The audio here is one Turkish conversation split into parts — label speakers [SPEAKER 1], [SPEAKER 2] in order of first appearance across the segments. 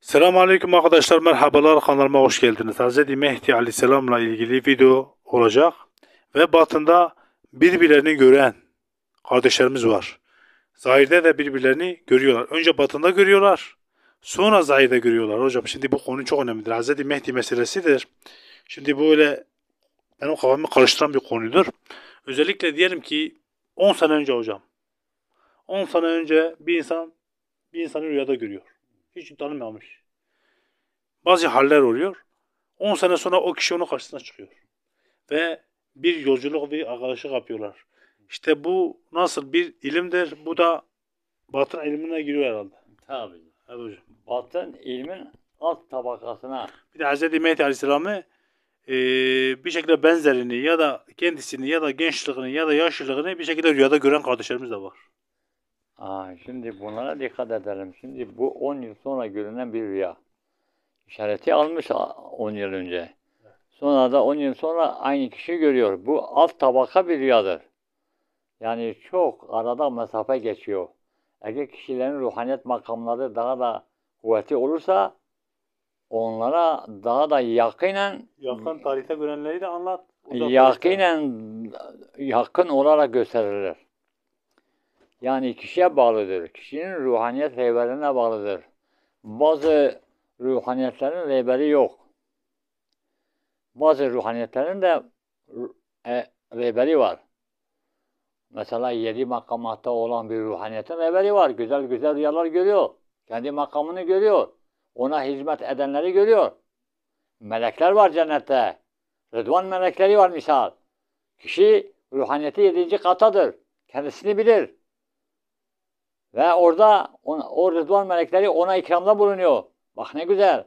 [SPEAKER 1] Selamun Aleyküm arkadaşlar merhabalar kanalıma hoş geldiniz. Hz. Mehdi Aleyhisselam'la ilgili video olacak ve batında birbirlerini gören kardeşlerimiz var. Zahirde de birbirlerini görüyorlar. Önce batında görüyorlar. Sonra zahirde görüyorlar. Hocam şimdi bu konu çok önemlidir. Hz. Mehdi meselesidir. Şimdi bu öyle benim kafamı karıştıran bir konudur. Özellikle diyelim ki 10 sene önce hocam. 10 sene önce bir insan bir insanı rüyada görüyor hiç tanımamış. Bazı haller oluyor. 10 sene sonra o kişi onun karşısına çıkıyor. Ve bir yolculuk bir arkadaşlık yapıyorlar. İşte bu nasıl bir ilimdir? Bu da batın ilmine giriyor herhalde. Tabii. Evet hocam. Batın ilmin alt tabakasına. Bir de Hz. Mehdi Aleyhisselam'ı e, bir şekilde benzerini ya da kendisini ya da gençliğini ya da yaşlılığını bir şekilde rüyada gören kardeşlerimiz de var.
[SPEAKER 2] Aa, şimdi bunlara dikkat edelim. Şimdi bu 10 yıl sonra görünen bir rüya. İşareti almış 10 yıl önce. Sonra da 10 yıl sonra aynı kişi görüyor. Bu alt tabaka bir rüyadır. Yani çok arada mesafe geçiyor. Eğer kişilerin ruhaniyet makamları daha da kuvveti olursa onlara daha da yakinen yakın tarihte
[SPEAKER 1] görenleri de anlat.
[SPEAKER 2] Yakinen yakın olarak gösterirler. Yani kişiye bağlıdır. Kişinin ruhaniyet rehberine bağlıdır. Bazı ruhaniyetlerin rehberi yok. Bazı ruhaniyetlerin de e, rehberi var. Mesela yedi makamatta olan bir ruhaniyetin rehberi var. Güzel güzel rüyalar görüyor. Kendi makamını görüyor. Ona hizmet edenleri görüyor. Melekler var cennette. Rıdvan melekleri var misal. Kişi ruhaniyeti yedinci katadır. Kendisini bilir. Ve orada on, o rıdvan melekleri ona ikramda bulunuyor. Bak ne güzel.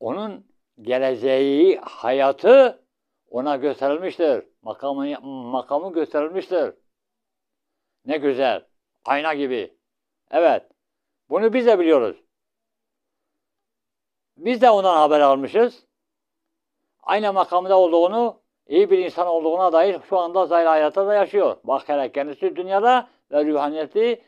[SPEAKER 2] Onun geleceği, hayatı ona gösterilmiştir. Makamı, makamı gösterilmiştir. Ne güzel. Ayna gibi. Evet. Bunu biz de biliyoruz. Biz de ondan haber almışız. Aynı makamda olduğunu, iyi bir insan olduğuna dair şu anda zahir hayatta da yaşıyor. Bak hele kendisi dünyada ve ruhaniyeti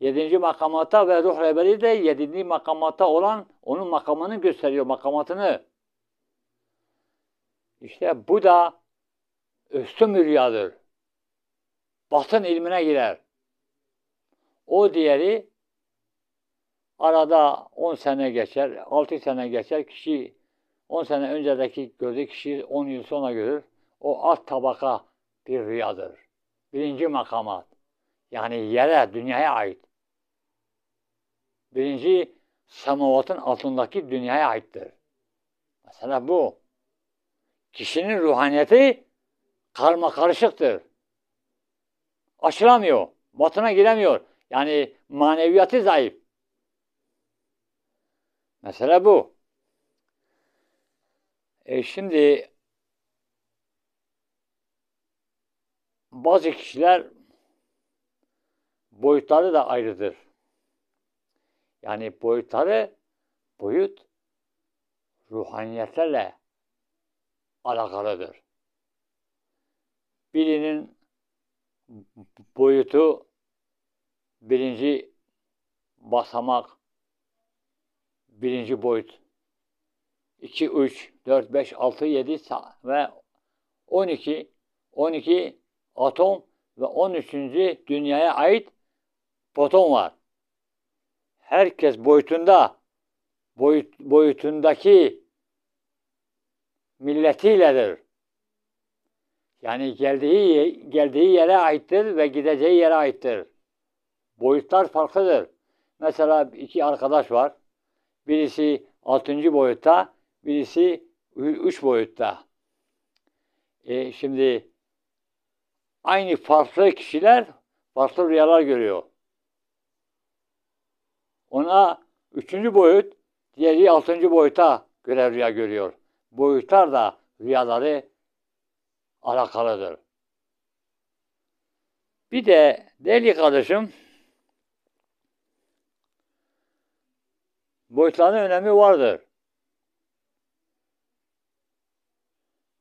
[SPEAKER 2] Yedinci makamata ve ruh rehberi de yedinci makamata olan onun makamını gösteriyor, makamatını. İşte bu da üstün rüyadır. Batın ilmine girer. O diğeri arada 10 sene geçer, 6 sene geçer. Kişi 10 sene öncedeki gördüğü kişi 10 yıl sonra görür. O alt tabaka bir rüyadır. Birinci makamat. Yani yere, dünyaya ait. Birinci, semavatın altındaki dünyaya aittir. Mesela bu. Kişinin ruhaniyeti karma karışıktır. Açılamıyor. Batına giremiyor. Yani maneviyatı zayıf. Mesela bu. E şimdi bazı kişiler boyutları da ayrıdır. Yani boyutları boyut ruhaniyetlerle alakalıdır. Birinin boyutu birinci basamak, birinci boyut. 2, 3, 4, 5, 6, 7 ve 12, 12 atom ve 13. dünyaya ait foton var herkes boyutunda boyut, boyutundaki milletiyledir. Yani geldiği geldiği yere aittir ve gideceği yere aittir. Boyutlar farklıdır. Mesela iki arkadaş var. Birisi altıncı boyutta, birisi üç boyutta. E, şimdi aynı farklı kişiler farklı rüyalar görüyor. Ona üçüncü boyut, diğeri altıncı boyuta göre rüya görüyor. Boyutlar da rüyaları alakalıdır. Bir de deli kardeşim, boyutların önemi vardır.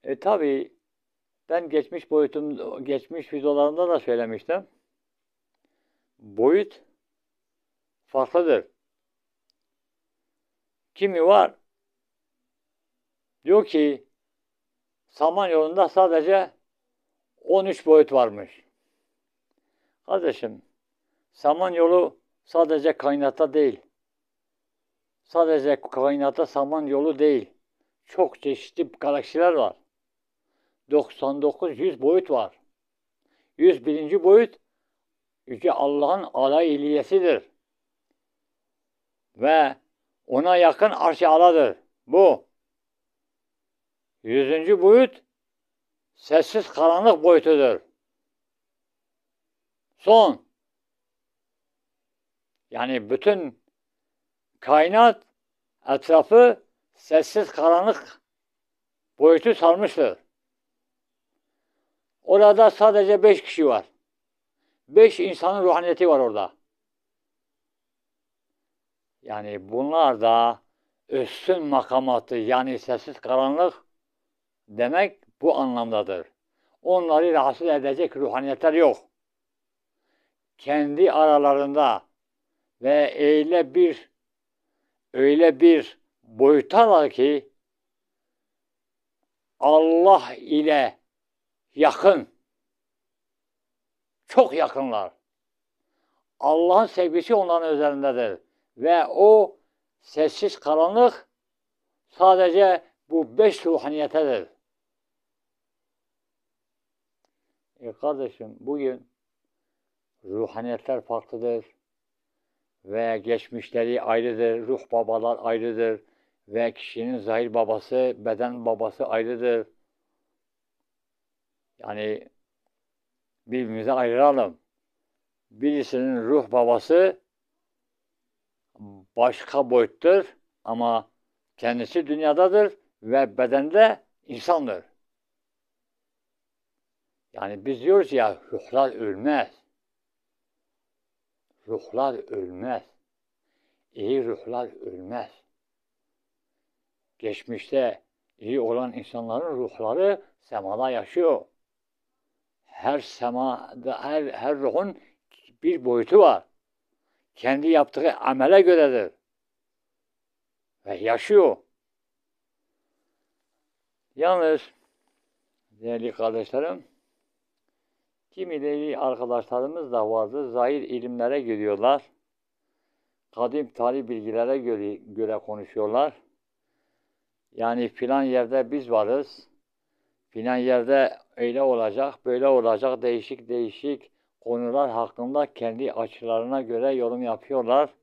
[SPEAKER 2] E tabi ben geçmiş boyutum, geçmiş videolarımda da söylemiştim. Boyut farklıdır. Kimi var diyor ki saman yolunda sadece 13 boyut varmış. Kardeşim saman yolu sadece kaynata değil. Sadece kaynata saman yolu değil. Çok çeşitli galaksiler var. 99-100 boyut var. 101. boyut Yüce Allah'ın alay iliyesidir ve ona yakın aşağıdadır. Bu. Yüzüncü boyut sessiz karanlık boyutudur. Son. Yani bütün kainat etrafı sessiz karanlık boyutu sarmıştır. Orada sadece beş kişi var. Beş insanın ruhaniyeti var orada. Yani bunlar da üstün makamatı yani sessiz karanlık demek bu anlamdadır. Onları rahatsız edecek ruhaniyetler yok. Kendi aralarında ve öyle bir öyle bir boyutalar ki Allah ile yakın. Çok yakınlar. Allah'ın sevgisi onların üzerindedir. Ve o sessiz karanlık sadece bu beş ruhaniyetedir. E kardeşim bugün ruhaniyetler farklıdır ve geçmişleri ayrıdır, ruh babalar ayrıdır ve kişinin zahir babası, beden babası ayrıdır. Yani birbirimize ayıralım. Birisinin ruh babası başka boyuttur ama kendisi dünyadadır ve bedende insandır. Yani biz diyoruz ya ruhlar ölmez. Ruhlar ölmez. İyi ruhlar ölmez. Geçmişte iyi olan insanların ruhları semada yaşıyor. Her semada, her, her ruhun bir boyutu var kendi yaptığı amele göredir. Ve yaşıyor. Yalnız değerli kardeşlerim, kimileri arkadaşlarımız da vardı, zahir ilimlere gidiyorlar, Kadim tarih bilgilere göre, göre konuşuyorlar. Yani filan yerde biz varız, filan yerde öyle olacak, böyle olacak, değişik değişik konular hakkında kendi açılarına göre yorum yapıyorlar.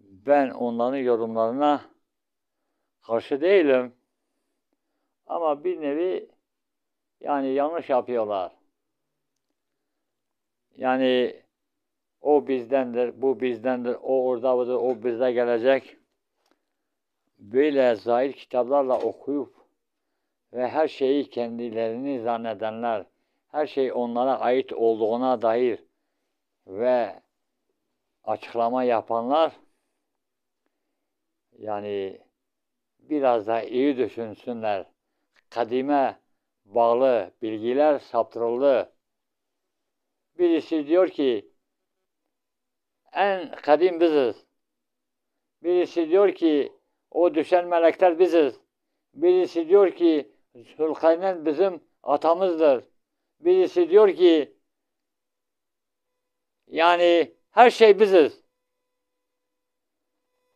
[SPEAKER 2] Ben onların yorumlarına karşı değilim. Ama bir nevi yani yanlış yapıyorlar. Yani o bizdendir, bu bizdendir, o orada budur, o bizde gelecek. Böyle zahir kitaplarla okuyup ve her şeyi kendilerini zannedenler, her şey onlara ait olduğuna dair ve açıklama yapanlar yani biraz daha iyi düşünsünler. Kadime bağlı bilgiler saptırıldı. Birisi diyor ki en kadim biziz. Birisi diyor ki o düşen melekler biziz. Birisi diyor ki Zülkarneyn bizim atamızdır. Birisi diyor ki yani her şey biziz.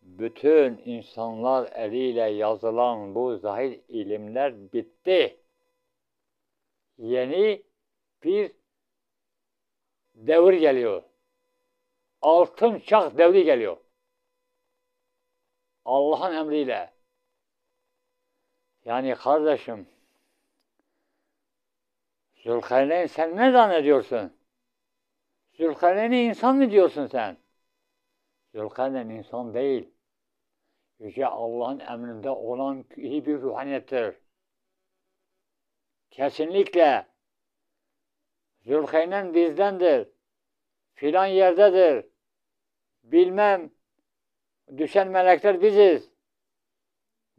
[SPEAKER 2] Bütün insanlar eliyle yazılan bu zahir ilimler bitti. Yeni bir devir geliyor. Altın çak devri geliyor. Allah'ın emriyle. Yani kardeşim Zülkarneyn sen ne zannediyorsun? Zülkarneyn'i insan mı diyorsun sen? Zülkarneyn insan değil. Yüce Allah'ın emrinde olan iyi bir ruhaniyettir. Kesinlikle Zülkarneyn bizdendir. Filan yerdedir. Bilmem düşen melekler biziz.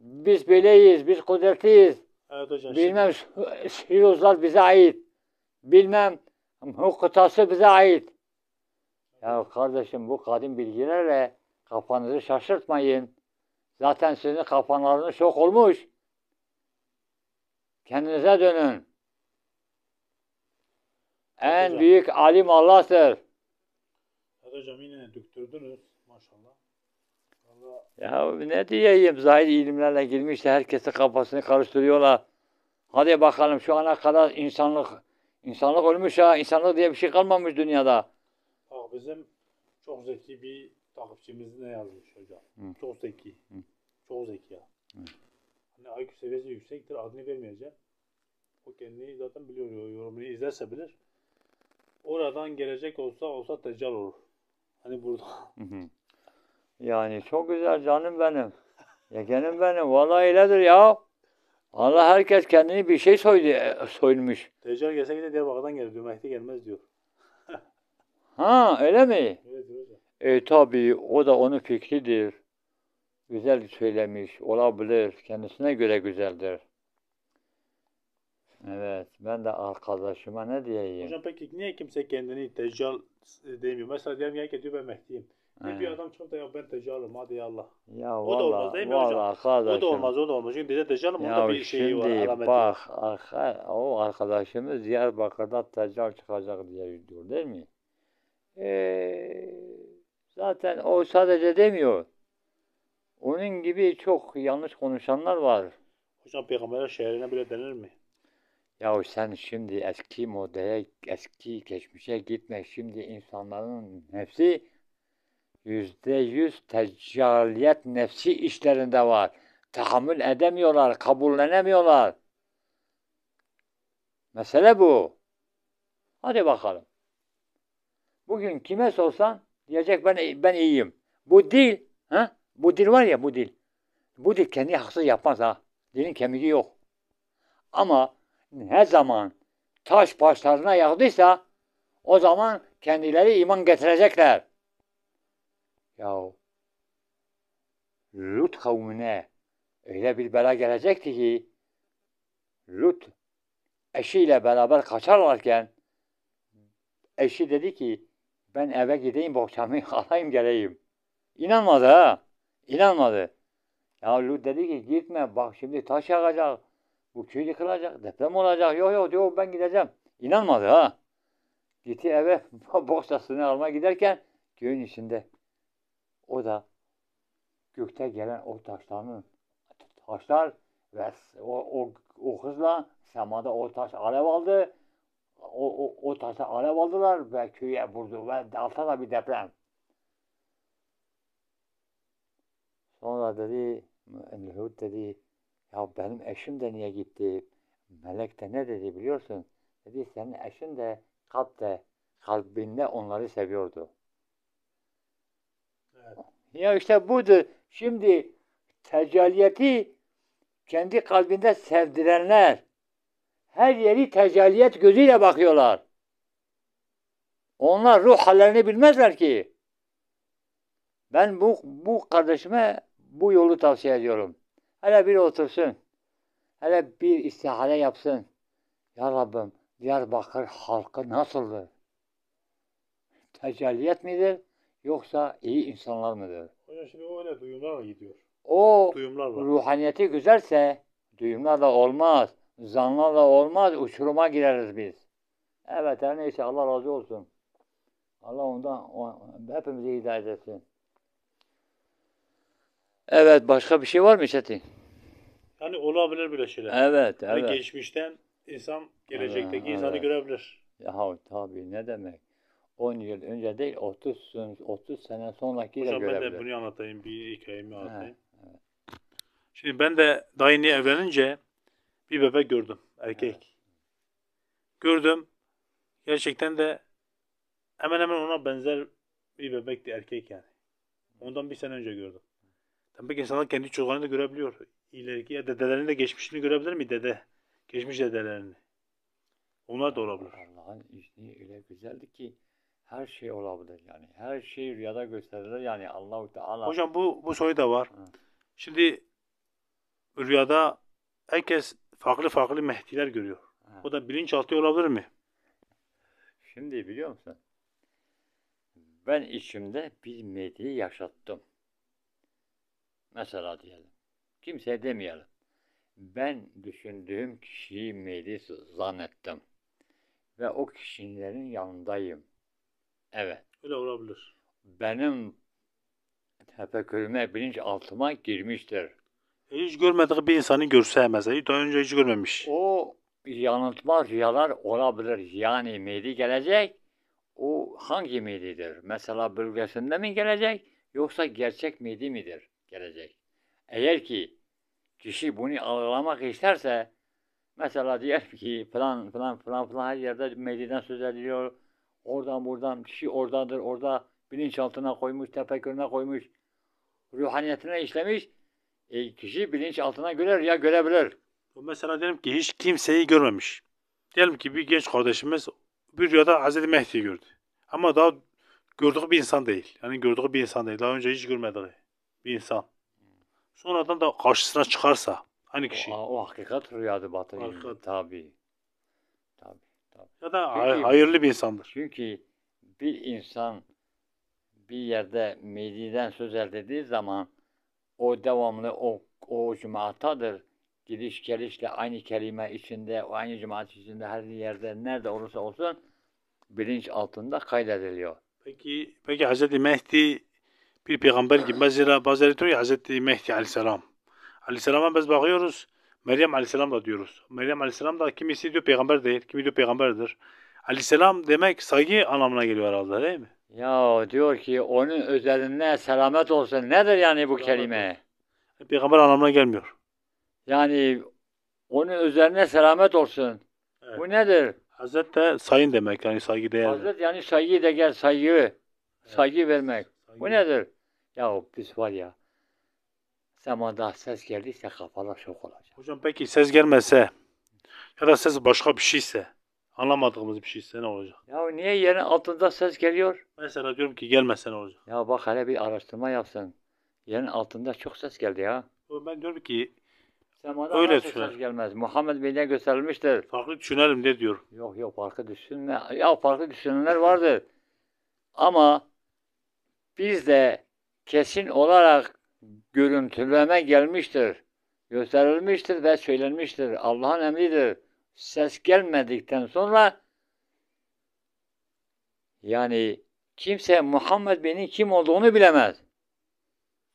[SPEAKER 2] Biz bileyiz, biz kudretliyiz. Evet hocam. Bilmem Sirozlar bize ait. Bilmem bu bize ait. Ya kardeşim bu kadim bilgilerle kafanızı şaşırtmayın. Zaten sizin kafanlarınız şok olmuş. Kendinize dönün. En hocam. büyük alim Allah'tır.
[SPEAKER 1] Evet hocam yine döktürdünüz maşallah.
[SPEAKER 2] Ya ne diyeyim zahir ilimlerle girmişler herkesi kafasını karıştırıyorlar. Hadi bakalım şu ana kadar insanlık insanlık ölmüş ha insanlık diye bir şey kalmamış dünyada.
[SPEAKER 1] Bak bizim çok zeki bir takipçimiz ne yazmış hocam. Hı. Çok zeki. Hı. Çok zeki ya. Hani IQ seviyesi yüksektir adını vermeyeceğim. O kendini zaten biliyor yorumunu izlerse bilir. Oradan gelecek olsa olsa teccal olur. Hani burada. Hı hı. Yani çok güzel canım benim. Yegenim benim. Vallahi öyledir ya.
[SPEAKER 2] Allah herkes kendini bir şey soydu, e, soyunmuş.
[SPEAKER 1] Deccal gelse de Diyarbakır'dan gelir. Dümekte gelmez diyor.
[SPEAKER 2] ha öyle mi? Evet evet. E tabi o da onun fikridir. Güzel söylemiş olabilir. Kendisine göre güzeldir. Evet, ben de arkadaşıma ne diyeyim? Hocam
[SPEAKER 1] peki niye kimse kendini deccal e, demiyor? Mesela diyelim ki diyor ben Mehdi'yim. Bir, bir adam çıkıp da ya ben tecalım hadi yallah. Ya o da olmaz değil mi vallahi, hocam? Kardeşim. O da olmaz o da olmaz. Çünkü bize tecalım onda bir şeyi var. Alameti bak
[SPEAKER 2] Arka, o arkadaşımız Diyarbakır'da tecal çıkacak diye diyor değil mi? Ee, zaten o sadece demiyor. Onun gibi çok yanlış konuşanlar var.
[SPEAKER 1] Hocam peygamber şehrine bile denir mi?
[SPEAKER 2] Ya sen şimdi eski modaya, eski geçmişe gitme. Şimdi insanların hepsi yüzde yüz teccaliyet nefsi işlerinde var. Tahammül edemiyorlar, kabullenemiyorlar. Mesele bu. Hadi bakalım. Bugün kime sorsan diyecek ben ben iyiyim. Bu dil, ha? Bu dil var ya bu dil. Bu dil kendi haksız yapmaz ha. Dilin kemiği yok. Ama ne zaman taş başlarına yağdıysa o zaman kendileri iman getirecekler. Ya Lut kavmine öyle bir bela gelecekti ki Lut eşiyle beraber kaçarlarken eşi dedi ki ben eve gideyim bohçamı alayım geleyim. İnanmadı ha. İnanmadı. Ya Lut dedi ki gitme bak şimdi taş yakacak. Bu köy yıkılacak. Deprem olacak. Yok yok diyor ben gideceğim. İnanmadı ha. Gitti eve bohçasını almaya giderken köyün içinde o da gökte gelen o taşların taşlar ve o, o, o kızla semada o taş alev aldı. O, o, o taşa alev aldılar ve köye vurdu ve altta da bir deprem. Sonra dedi, Hud dedi, ya benim eşim de niye gitti? Melek de ne dedi biliyorsun? Dedi senin eşin de kalpte, kalbinde onları seviyordu. Ya işte budur. Şimdi tecelliyeti kendi kalbinde sevdirenler her yeri tecelliyet gözüyle bakıyorlar. Onlar ruh hallerini bilmezler ki. Ben bu, bu kardeşime bu yolu tavsiye ediyorum. Hele bir otursun. Hele bir istihale yapsın. Ya Rabbim Diyarbakır halkı nasıldır? Tecelliyet midir? yoksa iyi insanlar mıdır?
[SPEAKER 1] Hocam şimdi o öyle duyumlarla gidiyor.
[SPEAKER 2] O duyumlarla. ruhaniyeti güzelse duyumlar da olmaz. da olmaz. Uçuruma gireriz biz. Evet her neyse Allah razı olsun. Allah ondan hepimizi hidayet etsin. Evet başka bir şey var mı Çetin?
[SPEAKER 1] Yani olabilir böyle şeyler. Evet, evet. Yani geçmişten insan gelecekteki evet, insanı evet. görebilir. Ya
[SPEAKER 2] tabii ne demek. 10 yıl önce değil 30 30 sene sonraki Hocam de ben de
[SPEAKER 1] bunu anlatayım bir hikayemi anlatayım. evet. Şimdi ben de daha yeni evlenince bir bebek gördüm erkek. Evet. Gördüm. Gerçekten de hemen hemen ona benzer bir bebekti erkek yani. Ondan bir sene önce gördüm. Tabii ki insanlar kendi çocuklarını da görebiliyor. İleriki ya dedelerini de geçmişini görebilir mi dede? Geçmiş dedelerini. Onlar da olabilir. Allah'ın
[SPEAKER 2] izni öyle güzeldi ki her şey olabilir yani. Her şey rüyada gösterilir yani Allahu Teala.
[SPEAKER 1] Hocam bu bu soru da var. Hı. Şimdi rüyada herkes farklı farklı Mehdi'ler görüyor. Hı. O da bilinçaltı olabilir mi? Şimdi biliyor musun? Ben içimde bir Mehdi
[SPEAKER 2] yaşattım. Mesela diyelim. Kimseye demeyelim. Ben düşündüğüm kişiyi Mehdi zannettim. Ve o kişilerin yanındayım Evet.
[SPEAKER 1] Öyle olabilir.
[SPEAKER 2] Benim tefekkürüme, altıma girmiştir.
[SPEAKER 1] E, hiç görmediği bir insanı görse mesela, daha önce hiç görmemiş.
[SPEAKER 2] O yanıltma rüyalar olabilir. Yani meyli gelecek, o hangi meylidir? Mesela bölgesinde mi gelecek, yoksa gerçek meyli midir gelecek? Eğer ki kişi bunu algılamak isterse, mesela diyelim ki falan falan falan falan her yerde meydiden söz ediliyor, Oradan buradan kişi şey oradadır. Orada bilinçaltına koymuş, tefekkürüne koymuş, ruhaniyetine işlemiş. E, kişi bilinçaltına görer ya görebilir.
[SPEAKER 1] Mesela diyelim ki hiç kimseyi görmemiş. Diyelim ki bir genç kardeşimiz bir rüyada Hz. Mehdi'yi gördü. Ama daha gördüğü bir insan değil. Yani gördüğü bir insan değil. Daha önce hiç görmediği bir insan. Sonradan da karşısına çıkarsa hani kişi. O,
[SPEAKER 2] o hakikat rüyadı batı. Tabii. Tabii.
[SPEAKER 1] Ya da çünkü, hayırlı bir insandır.
[SPEAKER 2] Çünkü bir insan bir yerde mediden söz elde ettiği zaman o devamlı o, o cemaatadır. Gidiş gelişle aynı kelime içinde, o aynı cemaat içinde her yerde nerede olursa olsun
[SPEAKER 1] bilinç altında kaydediliyor. Peki, peki Hazreti Mehdi bir peygamber gibi mesela bazıları diyor ya Hz. Mehdi aleyhisselam. Aleyhisselam'a biz bakıyoruz Meryem Aleyhisselam da diyoruz. Meryem Aleyhisselam da kimisi diyor peygamber değil, kimi diyor peygamberdir. Aleyhisselam demek saygı anlamına geliyor herhalde değil mi? Ya diyor ki onun üzerine
[SPEAKER 2] selamet olsun. Nedir yani bu kelime?
[SPEAKER 1] Peygamber anlamına gelmiyor.
[SPEAKER 2] Yani onun üzerine selamet olsun. Evet. Bu nedir? Hazret de
[SPEAKER 1] sayın demek yani saygı değer. Hazret
[SPEAKER 2] yani saygı değer, saygı. Evet. Saygı vermek. Saygı. Bu nedir? Ya biz var ya zamanda ses geldiyse kafalar şok olacak. Hocam peki ses gelmese ya da ses başka bir şeyse
[SPEAKER 1] anlamadığımız bir şeyse ne olacak?
[SPEAKER 2] Ya niye yerin altında ses geliyor? Mesela diyorum ki gelmese ne olacak? Ya bak hele bir araştırma yapsın. Yerin altında çok ses geldi ya. Ben diyorum ki
[SPEAKER 1] Semada öyle düşünelim.
[SPEAKER 2] gelmez. Muhammed Bey'den gösterilmiştir. Farklı düşünelim de diyor. Yok yok farklı düşünme. Ya farklı düşünenler vardır. Ama biz de kesin olarak görüntüleme gelmiştir, gösterilmiştir ve söylenmiştir. Allah'ın emridir. Ses gelmedikten sonra yani kimse Muhammed Bey'in kim olduğunu bilemez.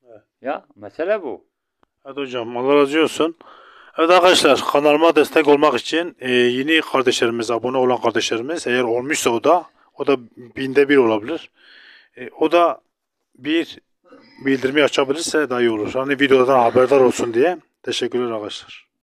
[SPEAKER 1] Evet. Ya mesele bu. Evet hocam Allah razı olsun. Evet arkadaşlar kanalıma destek olmak için e, yeni kardeşlerimiz, abone olan kardeşlerimiz eğer olmuşsa o da o da binde bir olabilir. E, o da bir bildirimi açabilirse daha iyi olur. Hani videodan haberdar olsun diye. Teşekkürler arkadaşlar.